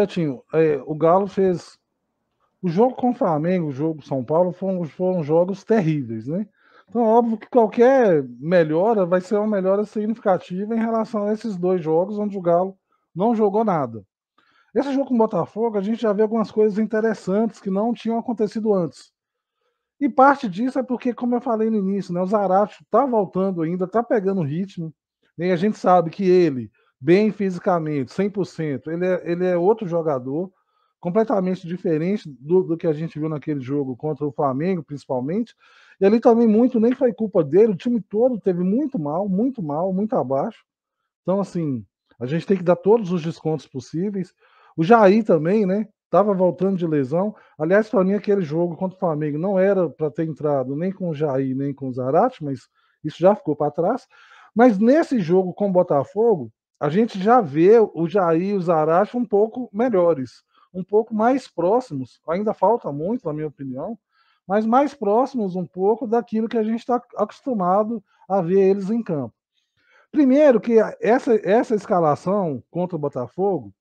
Betinho, é, o Galo fez. O jogo com o Flamengo, o jogo com São Paulo foram, foram jogos terríveis, né? Então, óbvio que qualquer melhora vai ser uma melhora significativa em relação a esses dois jogos onde o Galo não jogou nada. Esse jogo com o Botafogo, a gente já vê algumas coisas interessantes que não tinham acontecido antes. E parte disso é porque, como eu falei no início, né, o Zarate está voltando ainda, está pegando ritmo. Né? E a gente sabe que ele bem fisicamente, 100%. Ele é, ele é outro jogador, completamente diferente do, do que a gente viu naquele jogo contra o Flamengo, principalmente. E ali também muito, nem foi culpa dele, o time todo teve muito mal, muito mal, muito abaixo. Então, assim, a gente tem que dar todos os descontos possíveis. O Jair também, né? Tava voltando de lesão. Aliás, para mim, aquele jogo contra o Flamengo não era para ter entrado nem com o Jair, nem com o Zarate, mas isso já ficou para trás. Mas nesse jogo com o Botafogo, a gente já vê o Jair e o Zaracho um pouco melhores, um pouco mais próximos, ainda falta muito, na minha opinião, mas mais próximos um pouco daquilo que a gente está acostumado a ver eles em campo. Primeiro, que essa, essa escalação contra o Botafogo,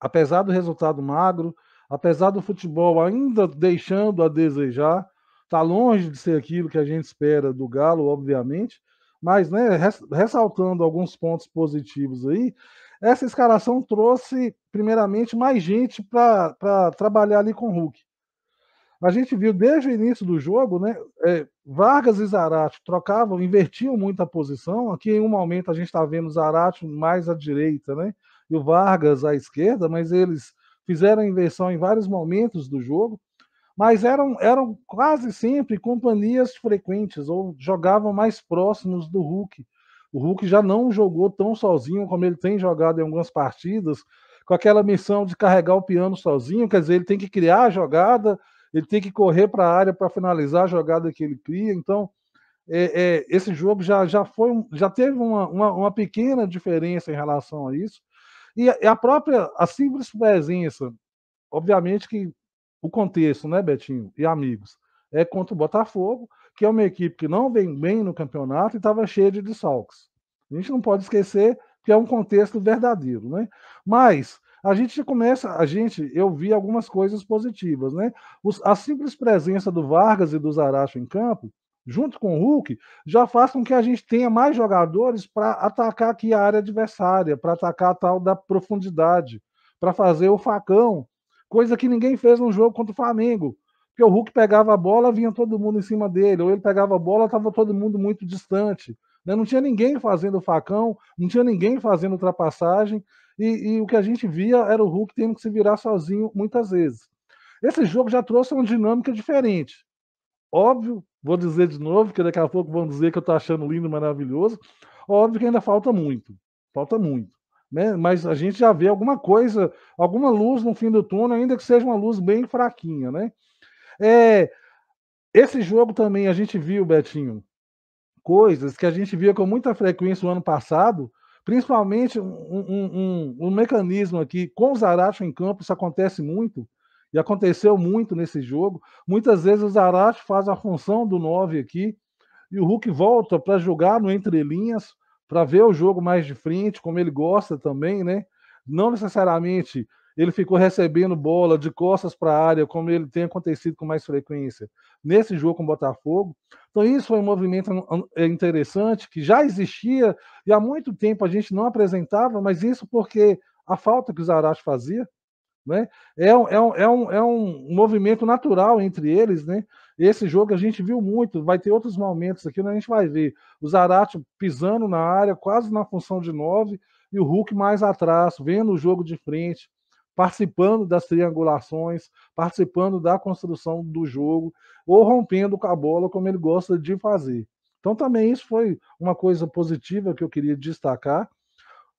apesar do resultado magro, apesar do futebol ainda deixando a desejar, está longe de ser aquilo que a gente espera do Galo, obviamente, mas né, ressaltando alguns pontos positivos aí, essa escalação trouxe, primeiramente, mais gente para trabalhar ali com o Hulk. A gente viu desde o início do jogo, né? É, Vargas e Zarate trocavam, invertiam muito a posição. Aqui em um momento a gente está vendo Zarate mais à direita, né? E o Vargas à esquerda, mas eles fizeram a inversão em vários momentos do jogo mas eram, eram quase sempre companhias frequentes ou jogavam mais próximos do Hulk. O Hulk já não jogou tão sozinho como ele tem jogado em algumas partidas, com aquela missão de carregar o piano sozinho, quer dizer, ele tem que criar a jogada, ele tem que correr para a área para finalizar a jogada que ele cria. Então, é, é, esse jogo já, já foi já teve uma, uma, uma pequena diferença em relação a isso. E a, a própria, a simples presença, obviamente que o contexto, né, Betinho e amigos, é contra o Botafogo, que é uma equipe que não vem bem no campeonato e estava cheia de desfalques. A gente não pode esquecer que é um contexto verdadeiro, né? Mas a gente começa, a gente, eu vi algumas coisas positivas, né? Os, a simples presença do Vargas e do Zaracho em campo, junto com o Hulk, já faz com que a gente tenha mais jogadores para atacar aqui a área adversária, para atacar a tal da profundidade, para fazer o facão Coisa que ninguém fez no jogo contra o Flamengo. Porque o Hulk pegava a bola, vinha todo mundo em cima dele. Ou ele pegava a bola, estava todo mundo muito distante. Né? Não tinha ninguém fazendo facão, não tinha ninguém fazendo ultrapassagem. E, e, o que a gente via era o Hulk tendo que se virar sozinho muitas vezes. Esse jogo já trouxe uma dinâmica diferente. Óbvio, vou dizer de novo, que daqui a pouco vão dizer que eu estou achando lindo, maravilhoso. Óbvio que ainda falta muito. Falta muito né? Mas a gente já vê alguma coisa, alguma luz no fim do túnel, ainda que seja uma luz bem fraquinha, né? É, esse jogo também a gente viu, Betinho, coisas que a gente via com muita frequência no ano passado, principalmente um, um, um, um mecanismo aqui com o Zaracho em campo, isso acontece muito, e aconteceu muito nesse jogo. Muitas vezes o Zaracho faz a função do 9 aqui, e o Hulk volta para jogar no entrelinhas, para ver o jogo mais de frente, como ele gosta também, né? Não necessariamente ele ficou recebendo bola de costas para a área, como ele tem acontecido com mais frequência nesse jogo com o Botafogo. Então, isso foi um movimento é interessante que já existia e há muito tempo a gente não apresentava, mas isso porque a falta que o Zarate fazia né? É, é, um, é, um, é um movimento natural entre eles, né? Esse jogo a gente viu muito, vai ter outros momentos aqui onde né, a gente vai ver o Zarate pisando na área, quase na função de nove, e o Hulk mais atrás, vendo o jogo de frente, participando das triangulações, participando da construção do jogo, ou rompendo com a bola, como ele gosta de fazer. Então, também isso foi uma coisa positiva que eu queria destacar.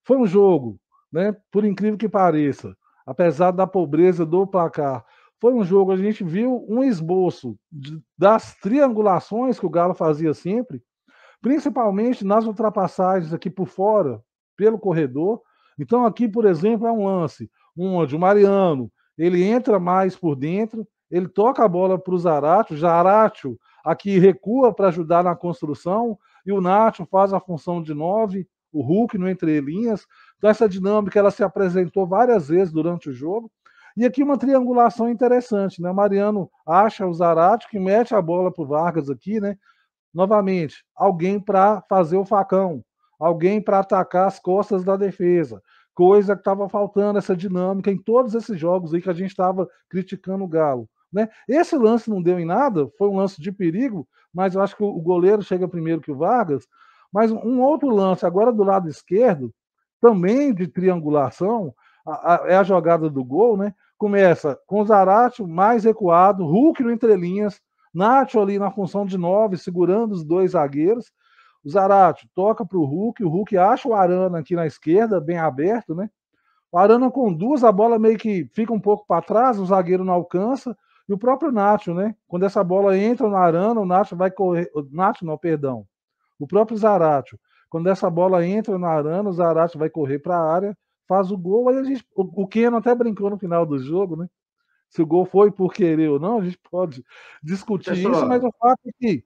Foi um jogo, né, por incrível que pareça, apesar da pobreza do placar, foi um jogo a gente viu um esboço de, das triangulações que o Galo fazia sempre, principalmente nas ultrapassagens aqui por fora, pelo corredor. Então aqui, por exemplo, é um lance onde o Mariano ele entra mais por dentro, ele toca a bola para o Zaratio, Zaratio aqui recua para ajudar na construção e o Nacho faz a função de nove, o Hulk no entrelinhas. Então essa dinâmica ela se apresentou várias vezes durante o jogo e aqui uma triangulação interessante, né? Mariano acha o Zarate, que mete a bola para o Vargas aqui, né? Novamente, alguém para fazer o facão, alguém para atacar as costas da defesa. Coisa que estava faltando, essa dinâmica em todos esses jogos aí que a gente estava criticando o Galo. Né? Esse lance não deu em nada, foi um lance de perigo, mas eu acho que o goleiro chega primeiro que o Vargas. Mas um outro lance, agora do lado esquerdo, também de triangulação, a, é a jogada do gol, né? Começa com Zaratio mais recuado, Hulk no entrelinhas, Nacho ali na função de nove, segurando os dois zagueiros. O Zaratio toca para o Hulk, o Hulk acha o Arana aqui na esquerda, bem aberto, né? O Arana conduz, a bola meio que fica um pouco para trás, o zagueiro não alcança. E o próprio Nacho, né? Quando essa bola entra no Arana, o Nacho vai correr. O Nacho não, perdão. O próprio Zaratio. Quando essa bola entra no Arana, o Zaratio vai correr para a área faz o gol, aí a gente. O, o Keno até brincou no final do jogo, né? Se o gol foi por querer ou não, a gente pode discutir Pessoal. isso, mas o fato é que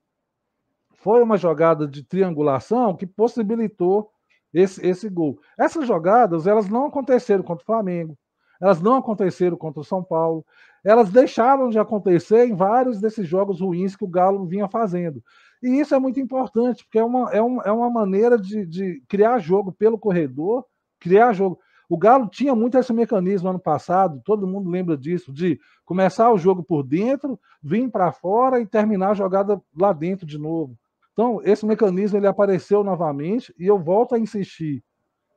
foi uma jogada de triangulação que possibilitou esse, esse gol. Essas jogadas, elas não aconteceram contra o Flamengo, elas não aconteceram contra o São Paulo, elas deixaram de acontecer em vários desses jogos ruins que o Galo vinha fazendo. E isso é muito importante, porque é uma, é um, é uma maneira de, de criar jogo pelo corredor, criar jogo. O Galo tinha muito esse mecanismo ano passado, todo mundo lembra disso, de começar o jogo por dentro, vir para fora e terminar a jogada lá dentro de novo. Então, esse mecanismo ele apareceu novamente e eu volto a insistir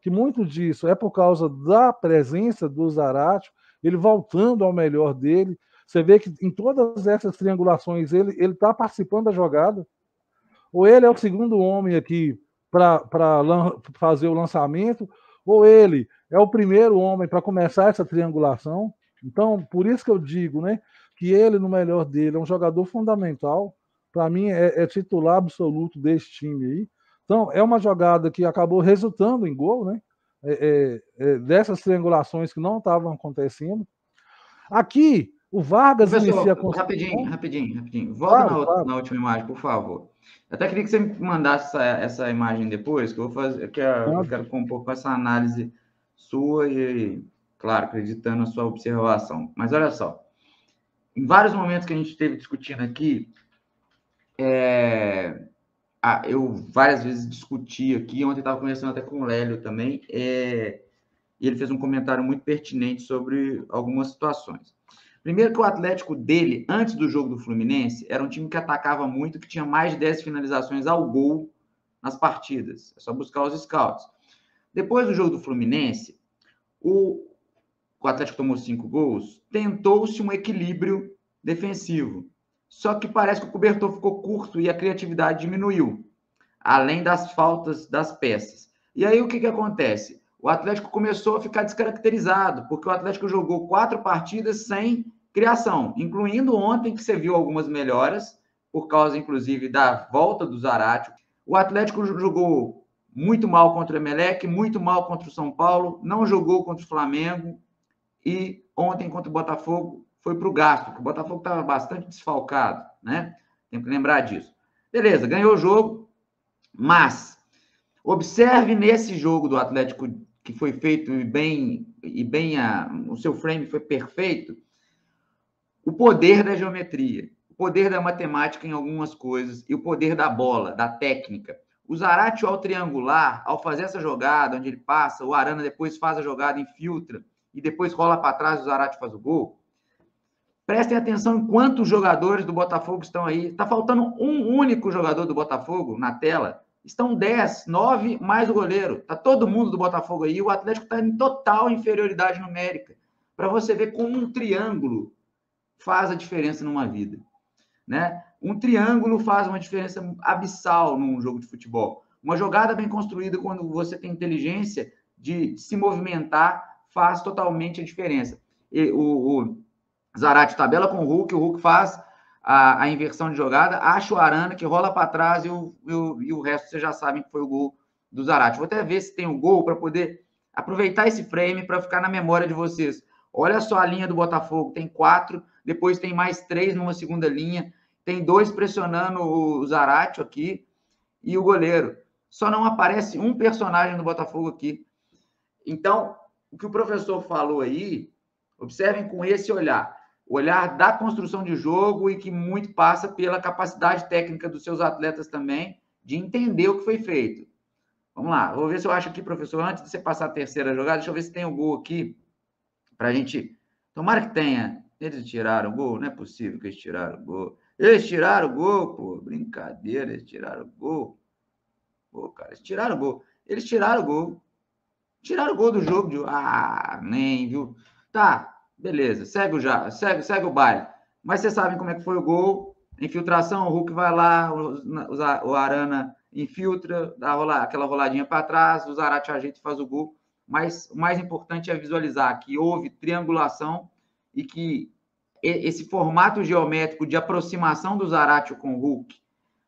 que muito disso é por causa da presença do Zarate, ele voltando ao melhor dele. Você vê que em todas essas triangulações ele está participando da jogada. Ou ele é o segundo homem aqui para fazer o lançamento, ou ele é o primeiro homem para começar essa triangulação. Então, por isso que eu digo, né, que ele, no melhor dele, é um jogador fundamental. Para mim, é, é, titular absoluto desse time aí. Então, é uma jogada que acabou resultando em gol, né? É, é, é dessas triangulações que não estavam acontecendo. Aqui, o Vargas Pessoal, inicia a Rapidinho, rapidinho, rapidinho. Volta claro, na, claro. na, última imagem, por favor. Até queria que você me mandasse essa, essa imagem depois, que eu vou fazer, que eu, eu quero compor com essa análise sua e, claro, acreditando na sua observação. Mas olha só, em vários momentos que a gente esteve discutindo aqui, é, eu várias vezes discuti aqui, ontem estava conversando até com o Lélio também, é, e ele fez um comentário muito pertinente sobre algumas situações. Primeiro que o Atlético dele, antes do jogo do Fluminense, era um time que atacava muito, que tinha mais de 10 finalizações ao gol nas partidas. É só buscar os scouts. Depois do jogo do Fluminense, o, o Atlético tomou cinco gols, tentou-se um equilíbrio defensivo. Só que parece que o cobertor ficou curto e a criatividade diminuiu, além das faltas das peças. E aí o que, que acontece? o Atlético começou a ficar descaracterizado, porque o Atlético jogou quatro partidas sem criação, incluindo ontem, que você viu algumas melhoras, por causa, inclusive, da volta do Zarate. O Atlético jogou muito mal contra o Emelec, muito mal contra o São Paulo, não jogou contra o Flamengo e ontem contra o Botafogo foi para o gasto, porque o Botafogo estava bastante desfalcado, né? Tem que lembrar disso. Beleza, ganhou o jogo, mas observe nesse jogo do Atlético que foi feito e bem, e bem a, o seu frame foi perfeito, o poder da geometria, o poder da matemática em algumas coisas e o poder da bola, da técnica. O Zarate ao triangular, ao fazer essa jogada onde ele passa, o Arana depois faz a jogada, infiltra e depois rola para trás e o Zarate faz o gol. Prestem atenção em quantos jogadores do Botafogo estão aí. Está faltando um único jogador do Botafogo na tela estão 10, 9 mais o goleiro. Está todo mundo do Botafogo aí. O Atlético está em total inferioridade numérica. Para você ver como um triângulo faz a diferença numa vida. Né? Um triângulo faz uma diferença abissal num jogo de futebol. Uma jogada bem construída, quando você tem inteligência de se movimentar, faz totalmente a diferença. E o, o Zarate tabela com o Hulk, o Hulk faz a, a inversão de jogada. Acho o Arana que rola para trás e o, e o, e o resto vocês já sabem que foi o gol do Zarate. Vou até ver se tem o um gol para poder aproveitar esse frame para ficar na memória de vocês. Olha só a linha do Botafogo, tem quatro, depois tem mais três numa segunda linha, tem dois pressionando o Zarate aqui e o goleiro. Só não aparece um personagem do Botafogo aqui. Então, o que o professor falou aí, observem com esse olhar olhar da construção de jogo e que muito passa pela capacidade técnica dos seus atletas também de entender o que foi feito. Vamos lá, vou ver se eu acho aqui, professor, antes de você passar a terceira jogada, deixa eu ver se tem o um gol aqui para a gente. Tomara que tenha. Eles tiraram o gol, não é possível que eles tiraram o gol. Eles tiraram o gol, pô, brincadeira, eles tiraram o gol. Pô, cara, eles tiraram o gol. Eles tiraram o gol. Tiraram o gol do jogo. De... Ah, nem, viu? Tá, beleza, segue o, já, segue, segue o baile. Mas vocês sabem como é que foi o gol. Infiltração, o Hulk vai lá, o, o Arana infiltra, dá rola, aquela roladinha para trás, o Zarate ajeita e faz o gol. Mas o mais importante é visualizar que houve triangulação e que esse formato geométrico de aproximação do Zarate com o Hulk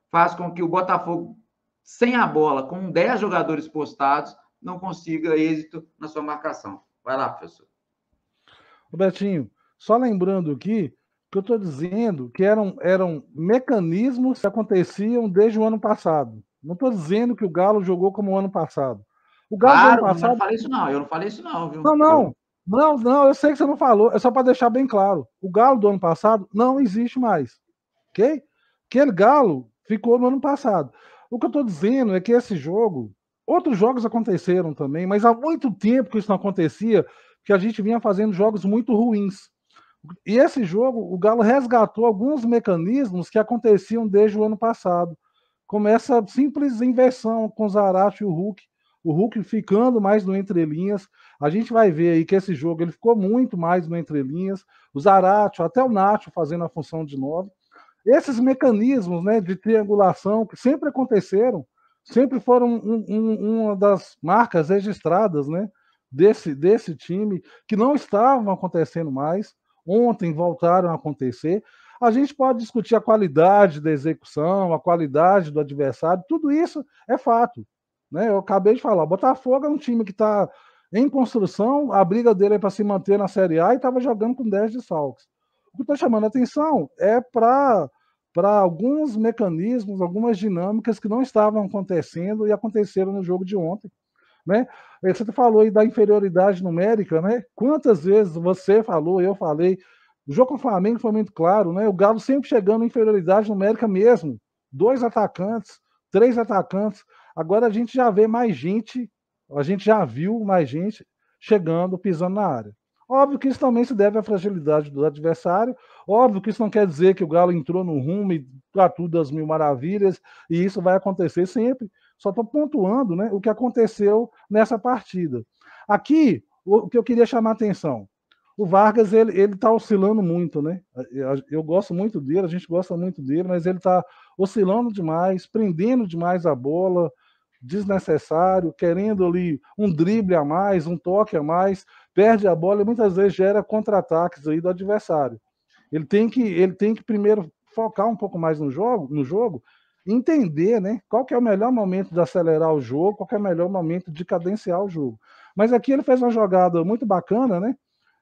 faz com que o Botafogo, sem a bola, com 10 jogadores postados, não consiga êxito na sua marcação. Vai lá, professor. Robertinho, só lembrando aqui que eu estou dizendo que eram, eram mecanismos que aconteciam desde o ano passado. Não estou dizendo que o Galo jogou como o ano passado. O Galo claro, do ano passado... eu não falei isso não, eu não falei isso não. Viu? Não, não, não, não, eu sei que você não falou, é só para deixar bem claro. O Galo do ano passado não existe mais, ok? Aquele Galo ficou no ano passado. O que eu estou dizendo é que esse jogo, outros jogos aconteceram também, mas há muito tempo que isso não acontecia que a gente vinha fazendo jogos muito ruins. E esse jogo, o Galo resgatou alguns mecanismos que aconteciam desde o ano passado, como essa simples inversão com o Zarate e o Hulk, o Hulk ficando mais no entrelinhas. A gente vai ver aí que esse jogo ele ficou muito mais no entrelinhas, o Zarate, até o Nacho fazendo a função de novo Esses mecanismos né, de triangulação que sempre aconteceram, sempre foram um, um, uma das marcas registradas né, desse, desse time, que não estavam acontecendo mais, ontem voltaram a acontecer. A gente pode discutir a qualidade da execução, a qualidade do adversário, tudo isso é fato. Né? Eu acabei de falar, Botafogo é um time que está em construção, a briga dele é para se manter na Série A e estava jogando com 10 de salques. O que está chamando a atenção é para alguns mecanismos, algumas dinâmicas que não estavam acontecendo e aconteceram no jogo de ontem. Né? Você falou aí da inferioridade numérica, né? Quantas vezes você falou, eu falei, o jogo com o Flamengo foi muito claro, né? O Galo sempre chegando em inferioridade numérica mesmo. Dois atacantes, três atacantes. Agora a gente já vê mais gente, a gente já viu mais gente chegando, pisando na área. Óbvio que isso também se deve à fragilidade do adversário. Óbvio que isso não quer dizer que o Galo entrou no rumo e tá tudo das mil maravilhas, e isso vai acontecer sempre. Só estou pontuando né, o que aconteceu nessa partida. Aqui, o que eu queria chamar a atenção. O Vargas, ele está oscilando muito, né? Eu, eu gosto muito dele, a gente gosta muito dele, mas ele está oscilando demais, prendendo demais a bola, desnecessário, querendo ali um drible a mais, um toque a mais, perde a bola e muitas vezes gera contra-ataques aí do adversário. Ele tem que, ele tem que primeiro focar um pouco mais no jogo, no jogo entender né, qual que é o melhor momento de acelerar o jogo, qual que é o melhor momento de cadenciar o jogo. Mas aqui ele fez uma jogada muito bacana, né?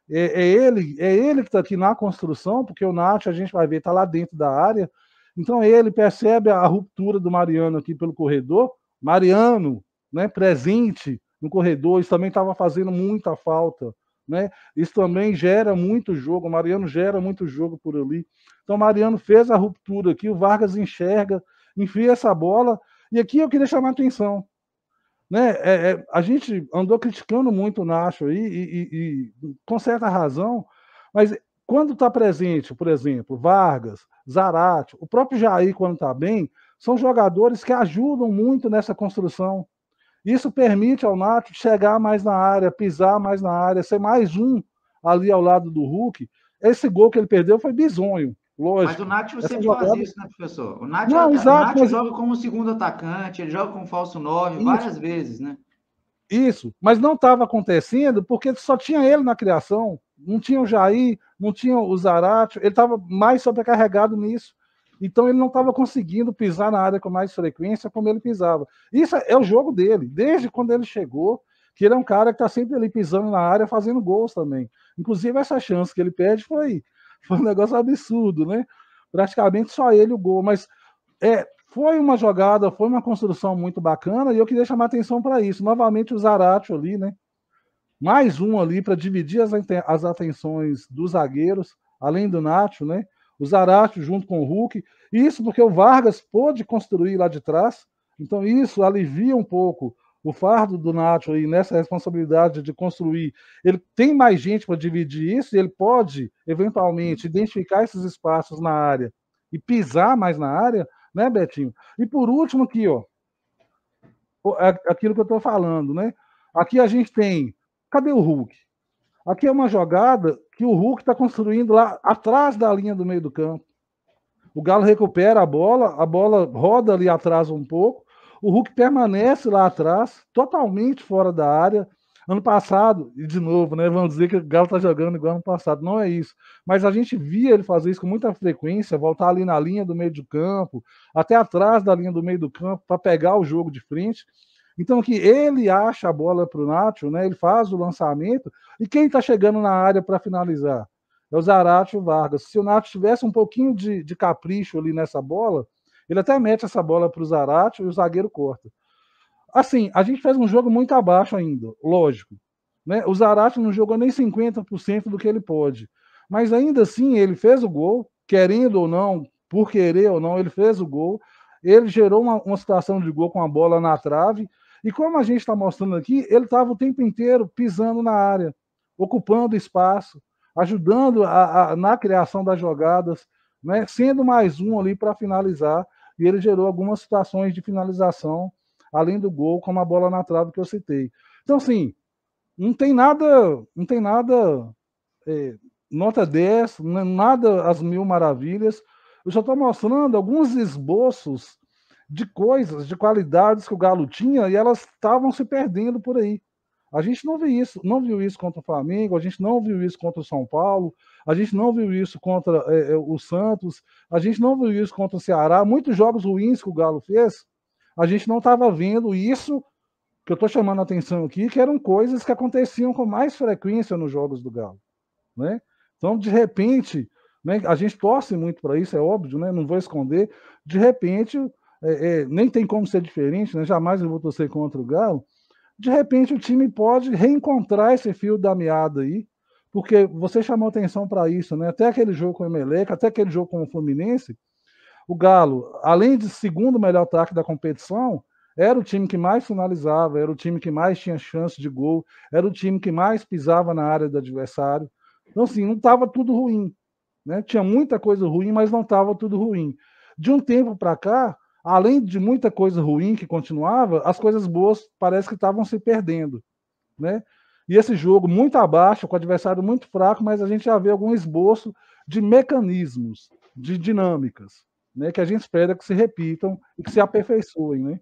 É, é ele, é ele que está aqui na construção, porque o Nath, a gente vai ver, está lá dentro da área. Então ele percebe a ruptura do Mariano aqui pelo corredor. Mariano, né, presente no corredor, isso também estava fazendo muita falta. Né? Isso também gera muito jogo. O Mariano gera muito jogo por ali. Então, Mariano fez a ruptura aqui. O Vargas enxerga enfia essa bola. E aqui eu queria chamar a atenção. Né? É, é, a gente andou criticando muito o Nacho aí, e, e, e com certa razão, mas quando está presente, por exemplo, Vargas, Zarate, o próprio Jair, quando está bem, são jogadores que ajudam muito nessa construção. Isso permite ao Nacho chegar mais na área, pisar mais na área, ser mais um ali ao lado do Hulk. Esse gol que ele perdeu foi bizonho. Lógico. Mas o Nacho sempre jogada... faz isso, né, professor? O Nacho, Não, exato, o mas... joga como segundo atacante, ele joga com falso 9 várias vezes, né? Isso, mas não estava acontecendo porque só tinha ele na criação, não tinha o Jair, não tinha o Zaratio, ele estava mais sobrecarregado nisso. Então ele não estava conseguindo pisar na área com mais frequência como ele pisava. Isso é, é o jogo dele, desde quando ele chegou, que ele é um cara que está sempre ali pisando na área, fazendo gols também. Inclusive essa chance que ele perde foi foi um negócio absurdo, né? Praticamente só ele o gol, mas é, foi uma jogada, foi uma construção muito bacana e eu queria chamar atenção para isso. Novamente o Zaratio ali, né? Mais um ali para dividir as, as atenções dos zagueiros, além do Nacho, né? O Zaratio junto com o Hulk. Isso porque o Vargas pôde construir lá de trás, então isso alivia um pouco o fardo do Nacho e nessa responsabilidade de construir, ele tem mais gente para dividir isso e ele pode, eventualmente, identificar esses espaços na área e pisar mais na área, né, Betinho? E por último aqui, ó, aquilo que eu estou falando, né? Aqui a gente tem, cadê o Hulk? Aqui é uma jogada que o Hulk está construindo lá atrás da linha do meio do campo. O Galo recupera a bola, a bola roda ali atrás um pouco, o Hulk permanece lá atrás, totalmente fora da área. Ano passado, e de novo, né? Vamos dizer que o Galo tá jogando igual ano passado. Não é isso. Mas a gente via ele fazer isso com muita frequência, voltar ali na linha do meio do campo, até atrás da linha do meio do campo, para pegar o jogo de frente. Então que ele acha a bola para o Nacho, né? Ele faz o lançamento e quem está chegando na área para finalizar é o Zarate e o Vargas. Se o Nacho tivesse um pouquinho de, de capricho ali nessa bola, ele até mete essa bola para o Zarate e o zagueiro corta. Assim, a gente fez um jogo muito abaixo ainda, lógico. Né? O Zarate não jogou nem 50% do que ele pode. Mas ainda assim, ele fez o gol, querendo ou não, por querer ou não, ele fez o gol. Ele gerou uma, uma situação de gol com a bola na trave. E como a gente está mostrando aqui, ele estava o tempo inteiro pisando na área, ocupando espaço, ajudando a, a, na criação das jogadas né? sendo mais um ali para finalizar, e ele gerou algumas situações de finalização, além do gol, como a bola na trave que eu citei. Então, assim, não tem nada, não tem nada é, nota 10, nada as mil maravilhas. Eu só estou mostrando alguns esboços de coisas, de qualidades que o Galo tinha e elas estavam se perdendo por aí. A gente não viu isso, não viu isso contra o Flamengo, a gente não viu isso contra o São Paulo, a gente não viu isso contra é, é o Santos, a gente não viu isso contra o Ceará. Muitos jogos ruins que o Galo fez, a gente não estava vendo isso que eu estou chamando a atenção aqui, que eram coisas que aconteciam com mais frequência nos jogos do Galo, né? Então, de repente, né, a gente torce muito para isso, é óbvio, né? Não vou esconder. De repente, é, é, nem tem como ser diferente, né? Jamais eu vou torcer contra o Galo de repente o time pode reencontrar esse fio da meada aí, porque você chamou atenção para isso, né? Até aquele jogo com o Emeleca até aquele jogo com o Fluminense, o Galo, além de segundo melhor ataque da competição, era o time que mais finalizava, era o time que mais tinha chance de gol, era o time que mais pisava na área do adversário. Então, assim, não estava tudo ruim. Né? Tinha muita coisa ruim, mas não estava tudo ruim. De um tempo para cá, além de muita coisa ruim que continuava, as coisas boas parece que estavam se perdendo, né? E esse jogo muito abaixo, com o adversário muito fraco, mas a gente já vê algum esboço de mecanismos, de dinâmicas, né, que a gente espera que se repitam e que se aperfeiçoem, né?